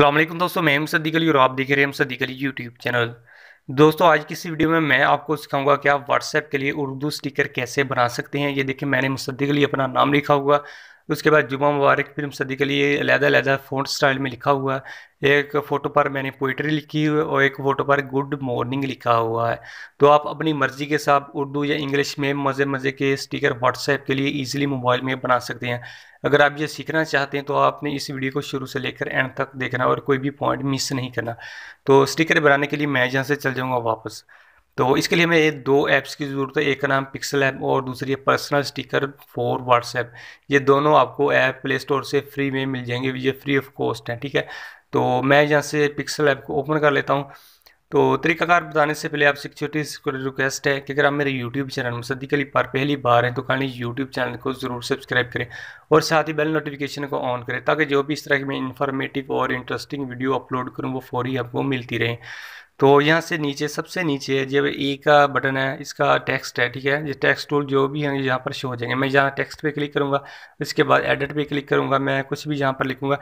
अल्लाम दोस्तों मैं हम सदीक और आप देख रहे हैं हम सदीक यूट्यूब चैनल दोस्तों आज की इस वीडियो में मैं आपको सिखाऊंगा कि आप व्हाट्सएप के लिए उर्दू स्टिकर कैसे बना सकते हैं ये देखिए मैंने मुसद्दिक अली अपना नाम लिखा हुआ उसके बाद जुमा मुबारक फिल्म सदी के लिए अलहदा अलहदा फोन स्टाइल में लिखा हुआ है एक फ़ोटो पर मैंने पोइट्री लिखी हुई और एक फ़ोटो पर गुड मॉर्निंग लिखा हुआ है तो आप अपनी मर्ज़ी के साथ उर्दू या इंग्लिश में मज़े मज़े के स्टिकर व्हाट्सएप के लिए ईजिली मोबाइल में बना सकते हैं अगर आप ये सीखना चाहते हैं तो आपने इस वीडियो को शुरू से लेकर एंड तक देखना और कोई भी पॉइंट मिस नहीं करना तो स्टिकर बनाने के लिए मैं यहाँ से चल जाऊँगा वापस तो इसके लिए हमें ये दो ऐप्स की ज़रूरत है एक का नाम पिक्सल ऐप और दूसरी है पर्सनल स्टिकर फॉर व्हाट्सएप ये दोनों आपको ऐप प्ले स्टोर से फ्री में मिल जाएंगे ये फ्री ऑफ कॉस्ट हैं ठीक है तो मैं यहाँ से पिक्सल ऐप को ओपन कर लेता हूँ तो तरीकाकार बताने से पहले आपसे एक छोटी सी रिक्वेस्ट है कि अगर आप मेरे यूट्यूब चैनल मुसद्दिक अली पर पहली बार हैं तो कहानी यूट्यूब चैनल को ज़रूर सब्सक्राइब करें और साथ ही बेल नोटिफिकेशन को ऑन करें ताकि जो भी इस तरह की मैं इन्फॉर्मेटिव और इंटरेस्टिंग वीडियो अपलोड करूँ वो फौरी आपको मिलती रहे तो यहाँ से नीचे सबसे नीचे जब ए का बटन है इसका टेक्स्ट है ठीक है ये टेक्स्ट टूल जो भी है यहाँ पर शो हो जाएंगे मैं यहाँ टेक्स्ट पे क्लिक करूँगा इसके बाद एडिट पे क्लिक करूँगा मैं कुछ भी यहाँ पर लिखूँगा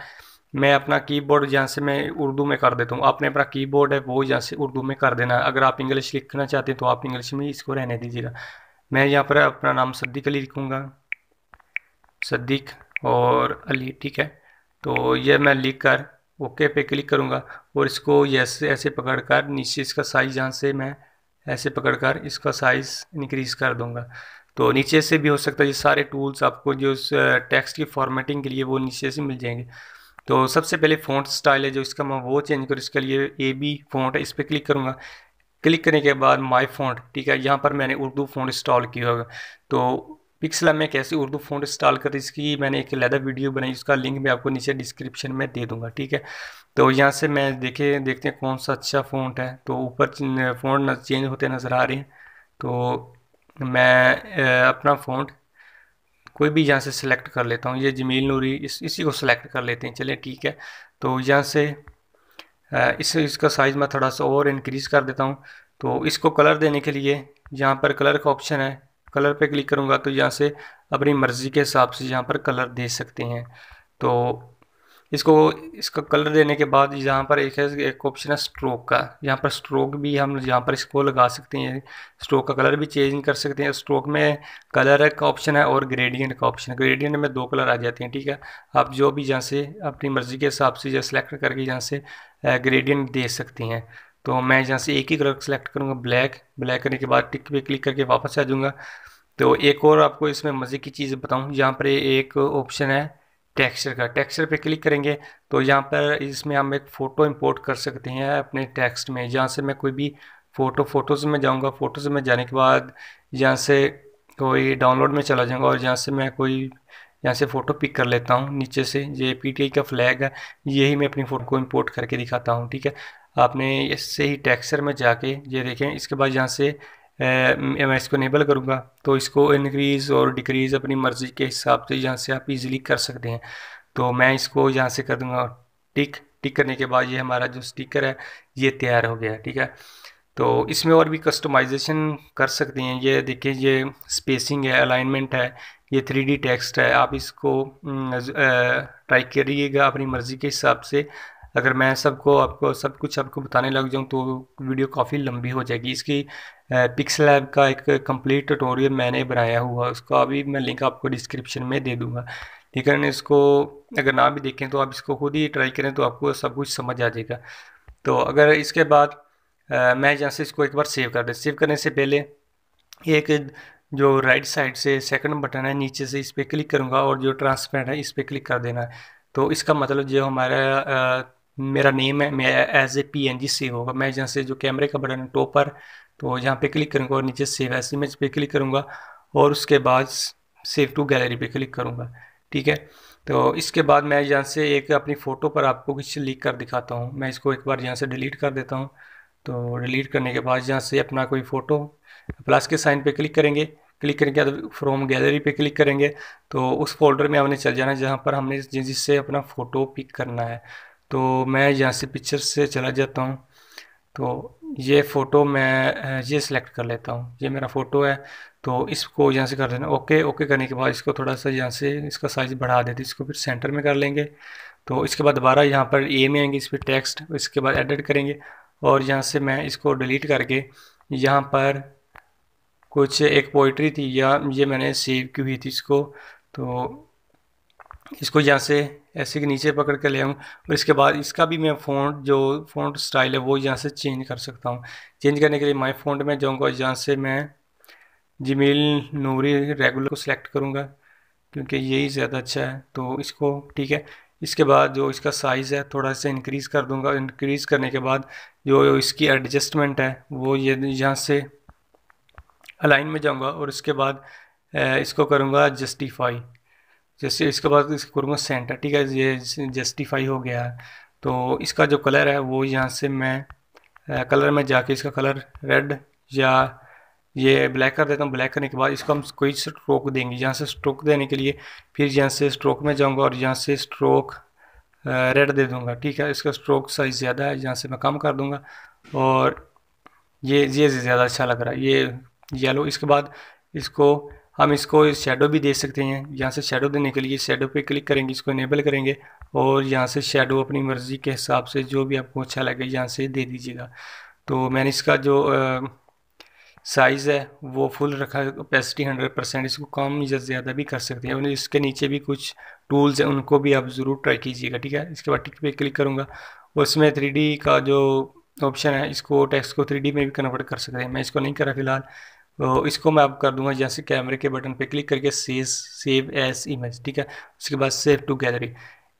मैं अपना कीबोर्ड जहाँ से मैं उर्दू में कर देता हूँ आपने अपना कीबोर्ड है वो यहाँ से उर्दू में कर देना अगर आप इंग्लिश लिखना चाहते हैं तो आप इंग्लिश में इसको रहने दीजिएगा मैं यहाँ पर अपना नाम सद्दीक अली लिखूँगा सद्दीक और अली ठीक है तो यह मैं लिख कर ओके पे क्लिक करूँगा और इसको यस ऐसे पकड़ कर नीचे इसका साइज़ यहाँ से मैं ऐसे पकड़ कर इसका साइज़ इनक्रीज़ कर दूँगा तो नीचे से भी हो सकता है ये सारे टूल्स आपको जो टेक्स्ट की फॉर्मेटिंग के लिए वो नीचे से मिल जाएंगे तो सबसे पहले फ़ॉन्ट स्टाइल है जो इसका मैं वो चेंज करूँ इसके लिए ए बी फ़ॉन्ट इस पर क्लिक करूँगा क्लिक करने के बाद माई फ़ॉन्ट ठीक है यहाँ पर मैंने उर्दू फ़ॉन्ट इंस्टॉल किया होगा तो पिक्सला में कैसे उर्दू फ़ॉन्ट इंस्टॉल कर इसकी मैंने एक लैदा वीडियो बनाई उसका लिंक मैं आपको नीचे डिस्क्रिप्शन में दे दूंगा ठीक है तो यहाँ से मैं देखे देखते हैं कौन सा अच्छा फ़ॉन्ट है तो ऊपर फ़ॉन्ट चेंज होते नज़र आ रहे हैं तो मैं अपना फ़ॉन्ट कोई भी यहाँ से सिलेक्ट कर लेता हूँ ये जमील नूरी इस इसी को सिलेक्ट कर लेते हैं चलिए ठीक है तो यहाँ से इस इसका साइज़ मैं थोड़ा सा और इनक्रीज़ कर देता हूँ तो इसको कलर देने के लिए यहाँ पर कलर का ऑप्शन है कलर पे क्लिक करूँगा तो यहाँ से अपनी मर्ज़ी के हिसाब से यहाँ पर कलर दे सकते हैं तो इसको इसका कलर देने के बाद यहाँ पर एक है एक ऑप्शन है स्ट्रोक का यहाँ पर स्ट्रोक भी हम यहाँ पर इसको लगा सकते हैं स्ट्रोक का कलर भी चेंज कर सकते हैं स्ट्रोक में कलर का ऑप्शन है और ग्रेडियंट का ऑप्शन है ग्रेडियंट में दो कलर आ जाते हैं ठीक है आप जो भी यहाँ से अपनी मर्ज़ी के हिसाब से जो सेलेक्ट करके यहाँ से ग्रेडियंट दे सकते हैं तो मैं यहाँ से एक ही कलर सेलेक्ट करूँगा ब्लैक ब्लैक करने के बाद टिक पे क्लिक करके वापस आ जाऊँगा तो एक और आपको इसमें मज़े की चीज़ बताऊँ यहाँ पर एक ऑप्शन है टेक्सचर का टेक्सचर पे क्लिक करेंगे तो यहाँ पर इसमें हम एक फ़ोटो इंपोर्ट कर सकते हैं अपने टेक्स्ट में जहाँ से मैं कोई भी फ़ोटो फ़ोटोज़ में जाऊँगा फ़ोटोज़ में जाने के बाद यहाँ से कोई डाउनलोड में चला जाऊँगा और यहाँ से मैं कोई यहाँ से फ़ोटो पिक कर लेता हूँ नीचे से ये पी का फ्लैग है यही मैं अपनी फ़ोटो को इम्पोर्ट करके दिखाता हूँ ठीक है आपने इससे ही टेक्सचर में जाके ये देखें इसके बाद यहाँ से मैं इसको इनेबल करूँगा तो इसको इनक्रीज़ और डिक्रीज़ अपनी मर्ज़ी के हिसाब से यहाँ से आप इजीली कर सकते हैं तो मैं इसको यहाँ से कर दूँगा टिक टिक करने के बाद ये हमारा जो स्टिकर है ये तैयार हो गया ठीक है तो इसमें और भी कस्टमाइजेशन कर सकते हैं ये देखिए ये स्पेसिंग है अलाइनमेंट है ये थ्री डी टेक्स्ट है आप इसको ट्राई करिएगा अपनी मर्ज़ी के हिसाब से अगर मैं सबको आपको सब कुछ आपको बताने लग जाऊँ तो वीडियो काफ़ी लंबी हो जाएगी इसकी पिक्सल लैब का एक कंप्लीट ट्यूटोरियल मैंने बनाया हुआ उसका अभी मैं लिंक आपको डिस्क्रिप्शन में दे दूंगा लेकिन इसको अगर ना भी देखें तो आप इसको खुद ही ट्राई करें तो आपको सब कुछ समझ आ जाएगा तो अगर इसके बाद आ, मैं यहाँ से इसको एक बार सेव कर दें सेव करने से पहले एक जो राइट साइड से सेकंड बटन है नीचे से इस पर क्लिक करूँगा और जो ट्रांसपेरेंट है इस पर क्लिक कर देना है तो इसका मतलब जो हमारा मेरा नेम है मैं as a P N G save होगा मैं जहाँ से जो कैमरे का बटन है टॉपर तो यहाँ पे क्लिक करूँगा और नीचे सेव एस इमेज पे क्लिक करूँगा और उसके बाद सेव टू गैलरी पे क्लिक करूँगा ठीक है तो इसके बाद मैं यहाँ से एक अपनी फ़ोटो पर आपको कुछ लिख कर दिखाता हूँ मैं इसको एक बार यहाँ से डिलीट कर देता हूँ तो डिलीट करने के बाद यहाँ से अपना कोई फ़ोटो प्लस के साइन पर क्लिक करेंगे क्लिक के बाद फ्रॉम गैलरी पे क्लिक करेंगे तो उस फोल्डर में हमने चल जाना है जहाँ पर हमने जिससे अपना फ़ोटो पिक करना है तो मैं यहाँ से पिक्चर से चला जाता हूँ तो ये फ़ोटो मैं ये सिलेक्ट कर लेता हूँ ये मेरा फ़ोटो है तो इसको यहाँ से कर देना ओके ओके करने के बाद इसको थोड़ा सा यहाँ से इसका साइज़ बढ़ा देते इसको फिर सेंटर में कर लेंगे तो इसके बाद दोबारा यहाँ पर ए में आएंगे इस पर टेक्स्ट इसके बाद एडिट करेंगे और यहाँ से मैं इसको डिलीट करके यहाँ पर कुछ एक पोइट्री थी या ये मैंने सेव की हुई थी इसको तो इसको यहाँ से ऐसे के नीचे पकड़ के ले आऊँ और इसके बाद इसका भी मैं फ़ॉन्ट जो फ़ॉन्ट स्टाइल है वो यहाँ से चेंज कर सकता हूँ चेंज करने के लिए माई फ़ॉन्ट में जाऊँगा यहाँ से मैं जमील नूरी रेगुलर को सिलेक्ट करूँगा क्योंकि यही ज़्यादा अच्छा है तो इसको ठीक है इसके बाद जो इसका साइज़ है थोड़ा सा इंक्रीज़ कर दूँगा इंक्रीज़ करने के बाद जो इसकी एडजस्टमेंट है वो ये यहाँ से अलाइन में जाऊँगा और इसके बाद इसको करूँगा जस्टिफाई जैसे इसके बाद इसको करूँगा सेंटर ठीक है ये जस्टिफाई हो गया है तो इसका जो कलर है वो यहाँ से मैं आ, कलर में जाके इसका कलर रेड या ये ब्लैक कर देता हूँ ब्लैक करने के बाद इसको हम कोई स्ट्रोक देंगे यहाँ से स्ट्रोक देने के लिए फिर यहाँ से स्ट्रोक में जाऊँगा और यहाँ से स्ट्रोक रेड दे दूँगा ठीक है इसका स्ट्रोक साइज़ ज़्यादा है यहाँ से मैं कम कर दूँगा और ये ये ज़्यादा अच्छा लग रहा है ये येलो इसके बाद इसको हम इसको शेडो भी दे सकते हैं यहाँ से शेडो देने के लिए शेडो पे क्लिक करेंगे इसको इनेबल करेंगे और यहाँ से शेडो अपनी मर्ज़ी के हिसाब से जो भी आपको अच्छा लगे यहाँ से दे दीजिएगा तो मैंने इसका जो साइज़ है वो फुल रखा है कैपेसिटी हंड्रेड परसेंट इसको कम या ज़्यादा भी कर सकते हैं और इसके नीचे भी कुछ टूल्स हैं उनको भी आप ज़रूर ट्राई कीजिएगा ठीक है इसके बाद टिक पे क्लिक करूँगा और इसमें थ्री का जो ऑप्शन है इसको टेक्स्ट को थ्री में भी कन्वर्ट कर सकते हैं मैं इसको नहीं करा फिलहाल तो इसको मैं अब कर दूंगा जैसे कैमरे के बटन पे क्लिक करके सेव सेव एस इमेज ठीक है उसके बाद सेव टू गैलरी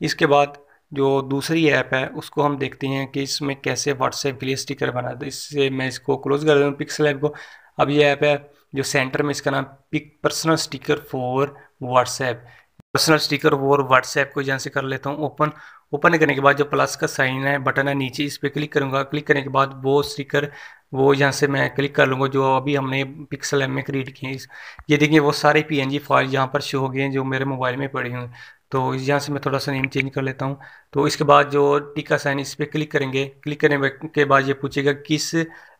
इसके बाद जो दूसरी ऐप है उसको हम देखते हैं कि इसमें कैसे व्हाट्सएप के लिए स्टिकर बना था इससे मैं इसको क्लोज कर दूँ पिक्सल ऐप को अब ये ऐप है जो सेंटर में इसका नाम pick personal sticker for WhatsApp personal sticker for WhatsApp को जहाँ से कर लेता हूँ ओपन ओपन करने के बाद जो प्लस का साइन है बटन है नीचे इस पर क्लिक करूँगा क्लिक करने के बाद वो स्टिकर वो यहाँ से मैं क्लिक कर लूँगा जो अभी हमने पिक्सल एम में क्रिएट किए हैं ये देखिए वो सारे पी एन जी फाइल यहाँ पर शो हो गए हैं जो मेरे मोबाइल में पड़ी हुई तो यहाँ से मैं थोड़ा सा नेम चेंज कर लेता हूँ तो इसके बाद जो टिका साइन इस पर क्लिक करेंगे क्लिक करने के बाद ये पूछेगा किस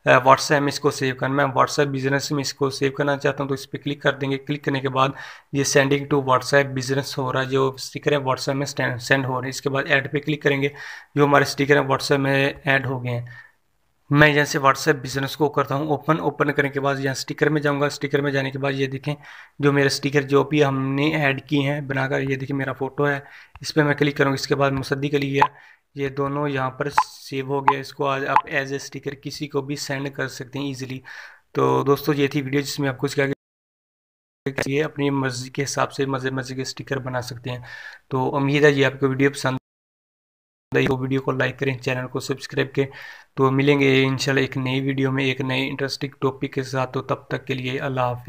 व्हाट्सएप में इसको सेव करना मैं व्हाट्सएप बिजनेस में इसको सेव करना चाहता हूँ तो इस पर क्लिक कर देंगे क्लिक करने के बाद ये सेंडिंग टू व्हाट्सएप बिजनेस हो रहा है जो स्टिकर है व्हाट्सएप में सेंड हो रहे हैं इसके बाद ऐड पे क्लिक करेंगे जो हमारे स्टिकर हैं व्हाट्सएप में ऐड हो गए हैं मैं यहाँ से व्हाट्सएप बिजनेस को करता हूँ ओपन ओपन करने के बाद यहाँ स्टिकर में जाऊँगा स्टिकर में जाने के बाद ये देखें जो मेरे स्टिकर जो भी हमने ऐड किए हैं बनाकर ये देखें मेरा फ़ोटो है इस पर मैं क्लिक करूँगा इसके बाद मुसद्दी अली है ये दोनों यहाँ पर सेव हो गया इसको आज आप एज ए स्टिकर किसी को भी सेंड कर सकते हैं ईजिली तो दोस्तों ये थी वीडियो जिसमें आपको इसका अपनी मर्ज़ी के हिसाब से मज़े मज़े के स्टिकर बना सकते हैं तो उम्मीद है ये आपको वीडियो पसंद तो वीडियो को लाइक करें चैनल को सब्सक्राइब करें तो मिलेंगे इंशाल्लाह एक नई वीडियो में एक नए इंटरेस्टिंग टॉपिक के साथ तो तब तक के लिए अल्लाह हाफिज़